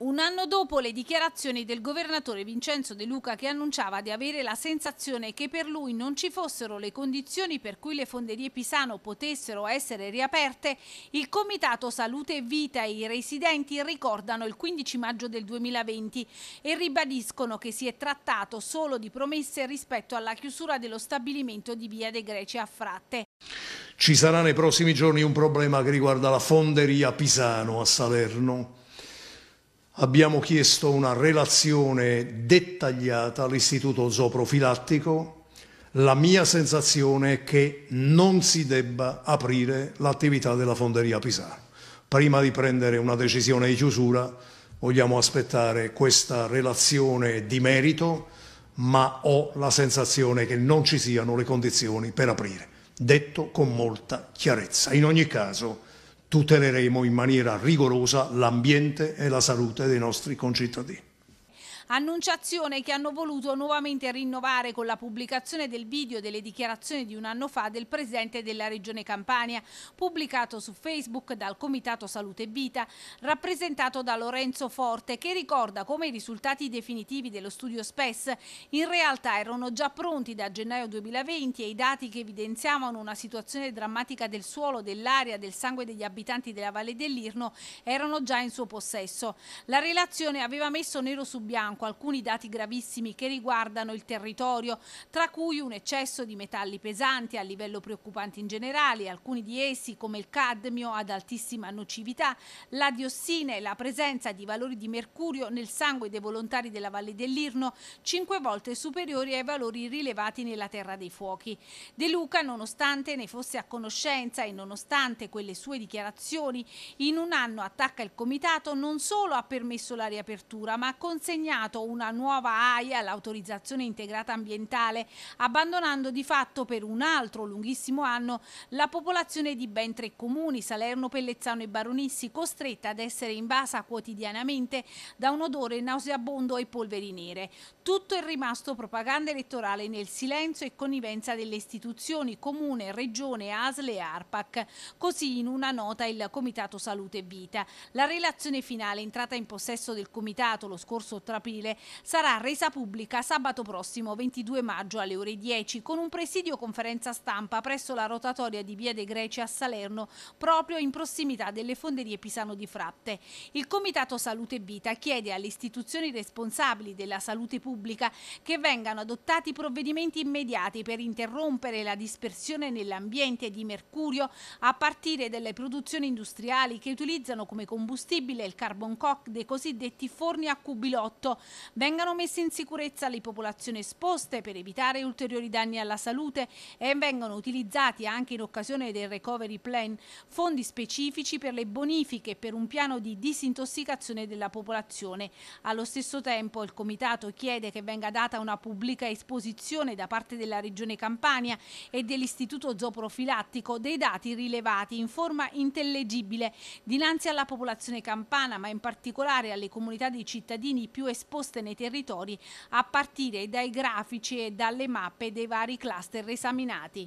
Un anno dopo le dichiarazioni del governatore Vincenzo De Luca che annunciava di avere la sensazione che per lui non ci fossero le condizioni per cui le fonderie Pisano potessero essere riaperte, il Comitato Salute e Vita e i residenti ricordano il 15 maggio del 2020 e ribadiscono che si è trattato solo di promesse rispetto alla chiusura dello stabilimento di Via De Greci a Fratte. Ci sarà nei prossimi giorni un problema che riguarda la fonderia Pisano a Salerno abbiamo chiesto una relazione dettagliata all'istituto zooprofilattico. La mia sensazione è che non si debba aprire l'attività della fonderia Pisano. Prima di prendere una decisione di chiusura vogliamo aspettare questa relazione di merito, ma ho la sensazione che non ci siano le condizioni per aprire. Detto con molta chiarezza. In ogni caso tuteleremo in maniera rigorosa l'ambiente e la salute dei nostri concittadini annunciazione che hanno voluto nuovamente rinnovare con la pubblicazione del video delle dichiarazioni di un anno fa del Presidente della Regione Campania, pubblicato su Facebook dal Comitato Salute Vita, rappresentato da Lorenzo Forte, che ricorda come i risultati definitivi dello studio SPES in realtà erano già pronti da gennaio 2020 e i dati che evidenziavano una situazione drammatica del suolo, dell'aria, del sangue degli abitanti della Valle dell'Irno erano già in suo possesso. La relazione aveva messo nero su bianco fianco alcuni dati gravissimi che riguardano il territorio, tra cui un eccesso di metalli pesanti a livello preoccupante in generale, alcuni di essi come il cadmio ad altissima nocività, la diossina e la presenza di valori di mercurio nel sangue dei volontari della Valle dell'Irno, cinque volte superiori ai valori rilevati nella Terra dei Fuochi. De Luca, nonostante ne fosse a conoscenza e nonostante quelle sue dichiarazioni, in un anno attacca il comitato non solo ha permesso la riapertura, ma ha consegnato assegnato una nuova AIA, l'autorizzazione integrata ambientale, abbandonando di fatto per un altro lunghissimo anno la popolazione di ben tre comuni, Salerno, Pellezzano e Baronissi, costretta ad essere invasa quotidianamente da un odore nauseabondo e polveri nere. Tutto è rimasto propaganda elettorale nel silenzio e connivenza delle istituzioni, comune, regione, ASLE e ARPAC. Così in una nota il Comitato Salute e Vita. La relazione finale entrata in possesso del Comitato lo scorso 3 aprile. Sarà resa pubblica sabato prossimo 22 maggio alle ore 10 con un presidio conferenza stampa presso la rotatoria di Via dei Greci a Salerno, proprio in prossimità delle fonderie Pisano di Fratte. Il Comitato Salute e Vita chiede alle istituzioni responsabili della salute pubblica che vengano adottati provvedimenti immediati per interrompere la dispersione nell'ambiente di mercurio a partire dalle produzioni industriali che utilizzano come combustibile il carbon cock dei cosiddetti forni a cubilotto, vengano messe in sicurezza le popolazioni esposte per evitare ulteriori danni alla salute e vengano utilizzati anche in occasione del recovery plan fondi specifici per le bonifiche e per un piano di disintossicazione della popolazione. Allo stesso tempo il Comitato chiede che venga data una pubblica esposizione da parte della Regione Campania e dell'Istituto Zooprofilattico dei dati rilevati in forma intellegibile dinanzi alla popolazione campana ma in particolare alle comunità dei cittadini più esposti esposte nei territori a partire dai grafici e dalle mappe dei vari cluster esaminati.